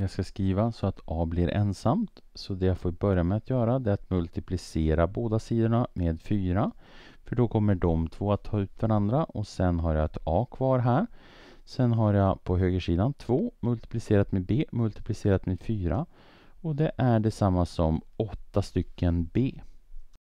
Jag ska skriva så att a blir ensamt. Så det jag får börja med att göra är att multiplicera båda sidorna med 4. För då kommer de två att ta ut varandra och sen har jag ett a kvar här. Sen har jag på högersidan 2 multiplicerat med b multiplicerat med 4. Och det är detsamma som 8 stycken b.